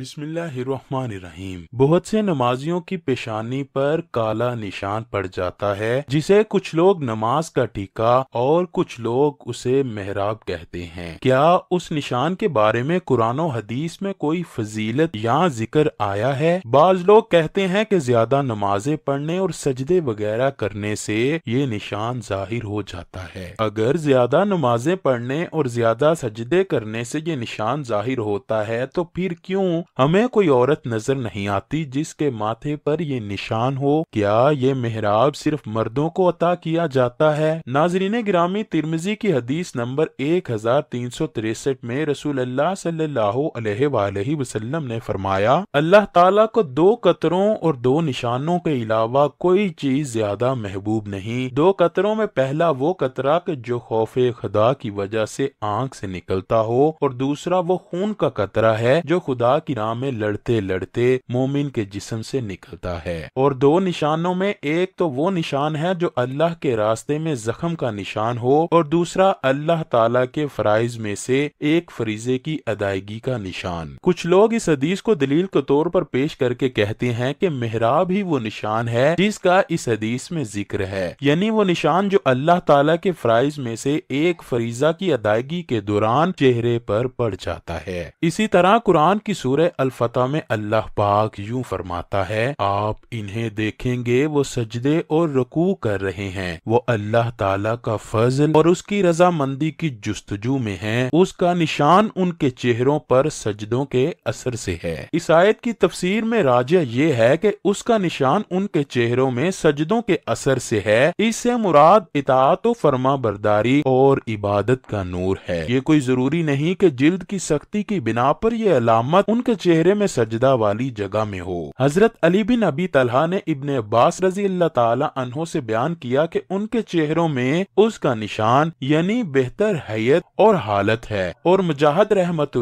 बिस्मिल्लाहिर्रहमानिर्रहीम बहुत से नमाजियों की पेशानी पर काला निशान पड़ जाता है जिसे कुछ लोग नमाज का टीका और कुछ लोग उसे मेहराब कहते हैं क्या उस निशान के बारे में कुरान हदीस में कोई फजीलत या जिक्र आया है बाज लोग कहते हैं कि ज्यादा नमाजें पढ़ने और सजदे वगैरह करने से ये निशान जाहिर हो जाता है अगर ज्यादा नमाजें पढ़ने और ज्यादा सजदे करने से ये निशान जाहिर होता है तो फिर क्यों हमें कोई औरत नजर नहीं आती जिसके माथे पर ये निशान हो क्या ये मेहराब सिर्फ मर्दों को अता किया जाता है नाजरीन ग्रामी तिरमिजी की हदीस नंबर एक हजार तीन सौ तिरसठ में रसूल अल्लाह सल्लल्लाहु अलैहि वसल्लम ने फरमाया अल्लाह ताला को दो कतरों और दो निशानों के अलावा कोई चीज ज्यादा महबूब नहीं दो कतरों में पहला वो कतरा के जो खौफ खुदा की वजह से आंख से निकलता हो और दूसरा वो खून का कतरा है जो खुदा की नाम में लड़ते लड़ते मोमिन के जिसम से निकलता है और दो निशानों में एक तो वो निशान है जो अल्लाह के रास्ते में जख्म का निशान हो और दूसरा अल्लाह ताला के फराइज में से एक फरीजे की अदायगी का निशान कुछ लोग इस हदीस को दलील के तौर पर पेश करके कहते हैं कि मेहराब ही वो निशान है जिसका इस हदीस में जिक्र है यानी वो निशान जो अल्लाह ताला के फराइज में से एक फरीजा की अदायगी के दौरान चेहरे पर पड़ जाता है इसी तरह कुरान की सूरत सूर्य अल्फता में अल्लाह पाक यूं फरमाता है आप इन्हें देखेंगे वो सजदे और रकू कर रहे हैं वो अल्लाह ताला का फजल और उसकी रजामंदी की जस्तजू में है उसका निशान उनके चेहरों पर सजदों के असर से है इस आयत की तफसीर में राजा ये है की उसका निशान उनके चेहरों में सजदों के असर से है इससे मुराद इतात फरमा बरदारी और इबादत का नूर है ये कोई जरूरी नहीं की जिल्द की सख्ती की बिना पर यह अलामत उनके के चेहरे में सजदा वाली जगह में हो हजरत अली बिन अबी तलहा ने इबन अब्बास रजी अल्लाह से बयान किया कि उनके चेहरों में उसका निशान यानी बेहतर हैत और हालत है और मुजाहद रहमत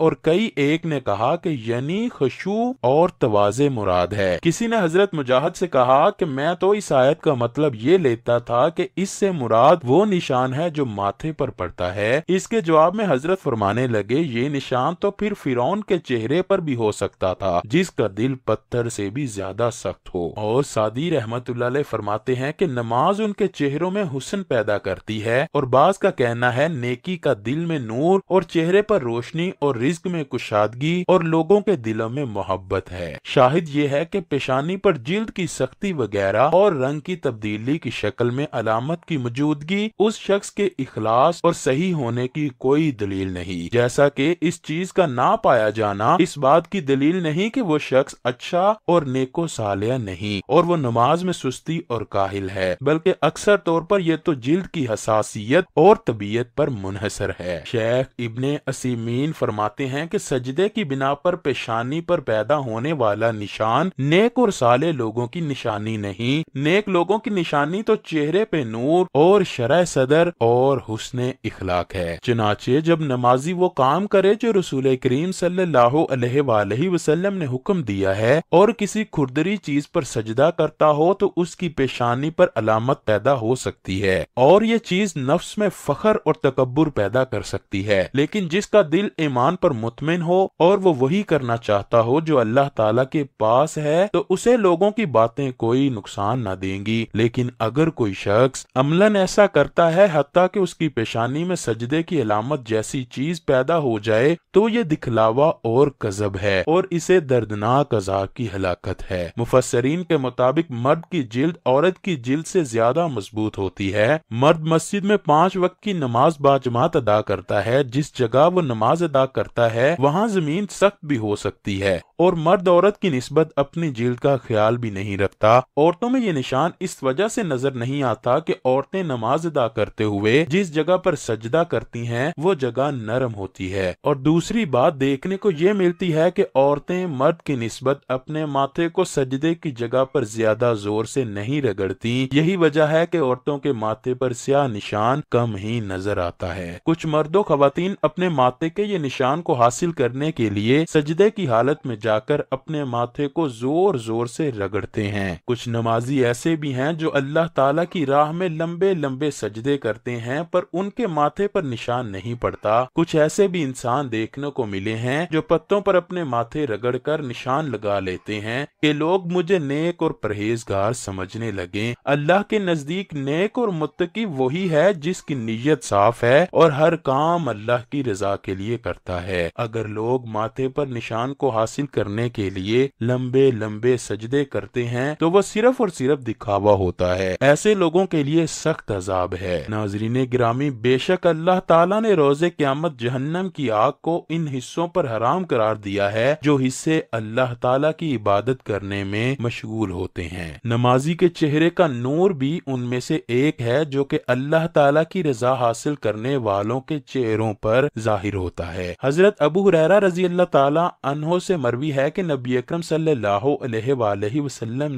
और कई एक ने कहा कि यानी खुशू और तवाजे मुराद है किसी ने हजरत मुजाहद से कहा कि मैं तो इस आयत का मतलब ये लेता था कि इससे मुराद वो निशान है जो माथे पर पड़ता है इसके जवाब में हजरत फरमाने लगे ये निशान तो फिर फिरौन के चेहरे चेहरे पर भी हो सकता था जिसका दिल पत्थर से भी ज्यादा सख्त हो और सादी रहमत फरमाते हैं कि नमाज उनके चेहरों में हुसन पैदा करती है और बाज का कहना है नेकी का दिल में नूर और चेहरे पर रोशनी और रिज्क में कुशादगी और लोगों के दिलों में मोहब्बत है शाहिद ये है कि पेशानी पर जिल्द की सख्ती वगैरह और रंग की तब्दीली की शक्ल में अलामत की मौजूदगी उस शख्स के इखलास और सही होने की कोई दलील नहीं जैसा की इस चीज का ना पाया जाना इस बात की दलील नहीं कि वो शख्स अच्छा और नेको सालिया नहीं और वो नमाज में सुस्ती और काहिल है बल्कि अक्सर तौर पर यह तो जिल्द की हसासियत और तबीयत पर मुनहसर है शेख इबन असीमीन फरमाते हैं कि सजदे की बिना पर पेशानी पर पैदा होने वाला निशान नेक और साले लोगों की निशानी नहीं नेक लोगों की निशानी तो चेहरे पे नूर और शरा सदर और हुसन इखलाक है चनाचे जब नमाजी वो काम करे जो रसूल करीम सल्लल्लाहु वसल्लम ने हुक्म दिया है और किसी खुरदरी चीज पर सजदा करता हो तो उसकी पेशानी पर अलामत पैदा हो सकती है और ये चीज नफ्स में फखर और तकबर पैदा कर सकती है लेकिन जिसका दिल ईमान पर मुतमिन हो और वो वही करना चाहता हो जो अल्लाह तला के पास है तो उसे लोगों की बातें कोई नुकसान न देंगी लेकिन अगर कोई शख्स अमलन ऐसा करता है हती की उसकी पेशानी में सजदे की अलामत जैसी चीज पैदा हो जाए तो ये दिखलावा और कजब है और इसे दर्दनाक अजाब की हलाकत है मुफसरीन के मुताबिक मर्द की जिल्द औरत की जिल्द से ज्यादा मजबूत होती है मर्द मस्जिद में पांच वक्त की नमाज बाजमात अदा करता है जिस जगह वो नमाज अदा करता है वहाँ जमीन सख्त भी हो सकती है और मर्द औरत की नस्बत अपनी जिल्द का ख्याल भी नहीं रखता औरतों में ये निशान इस वजह से नजर नहीं आता कि औरतें नमाज अदा करते हुए जिस जगह पर सजदा करती हैं वो जगह नरम होती है और दूसरी बात देखने को ये मिल मिलती है कि औरतें मर्द की नस्बत अपने माथे को सजदे की जगह पर ज्यादा जोर से नहीं रगड़ती यही वजह है कि औरतों के माथे पर स्याह निशान कम ही नजर आता है कुछ मर्दों खातन अपने माथे के ये निशान को हासिल करने के लिए सजदे की हालत में जाकर अपने माथे को जोर जोर से रगड़ते हैं कुछ नमाजी ऐसे भी हैं जो अल्लाह ताला की राह में लंबे लंबे सजदे करते हैं पर उनके माथे पर निशान नहीं पड़ता कुछ ऐसे भी इंसान देखने को मिले हैं जो पत्तों हाथों पर अपने माथे रगड़कर निशान लगा लेते हैं कि लोग मुझे नेक और परहेजगार समझने लगे अल्लाह के नजदीक नेक और मुतकी वही है जिसकी नीयत साफ है और हर काम अल्लाह की रजा के लिए करता है अगर लोग माथे पर निशान को हासिल करने के लिए लंबे लंबे सजदे करते हैं तो वह सिर्फ और सिर्फ दिखावा होता है ऐसे लोगों के लिए सख्त अजाब है नाजरीन ग्रामी बेशक अल्लाह ताला ने रोजे क्यामत जहन्नम की आग को इन हिस्सों पर हराम कर करार दिया है जो हिस्से अल्लाह ताला की इबादत करने में मशगूल होते हैं नमाजी के चेहरे का नूर भी उनमें से एक है जो कि अल्लाह ताला की रजा हासिल करने वालों के चेहरों पर जाहिर होता है हजरत अबू हुरैरा रजी अल्लाह ताला अनहो से मरवी है की नबी अक्रम सल्लल्लाहु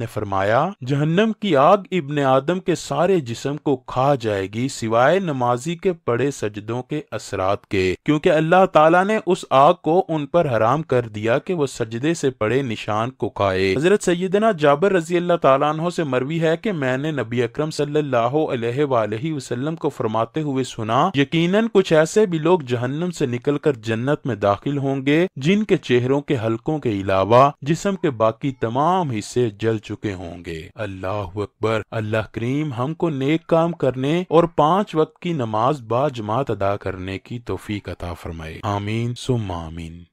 ने फरमाया जहन्नम की आग इबन आदम के सारे जिसम को खा जाएगी सिवाय नमाजी के पड़े सजदों के असरात के क्योंकि अल्लाह ताला ने उस आग को उन पर हराम कर दिया कि वो सजदे से पड़े निशान को खाए हजरत सैदना जाबर रजी अल्लाह तला से मरवी है की मैंने नबी अक्रम सल्लाम को फरमाते हुए सुना यकीन कुछ ऐसे भी लोग जहन्नम से कर जन्नत में दाखिल होंगे जिनके चेहरों के हल्कों के अलावा जिसम के बाकी तमाम हिस्से जल चुके होंगे अल्लाह अकबर अल्लाह करीम हमको नेक काम करने और पाँच वक्त की नमाज बाजमात अदा करने की तोफीक अता फरमाए आमीन सुम आमीन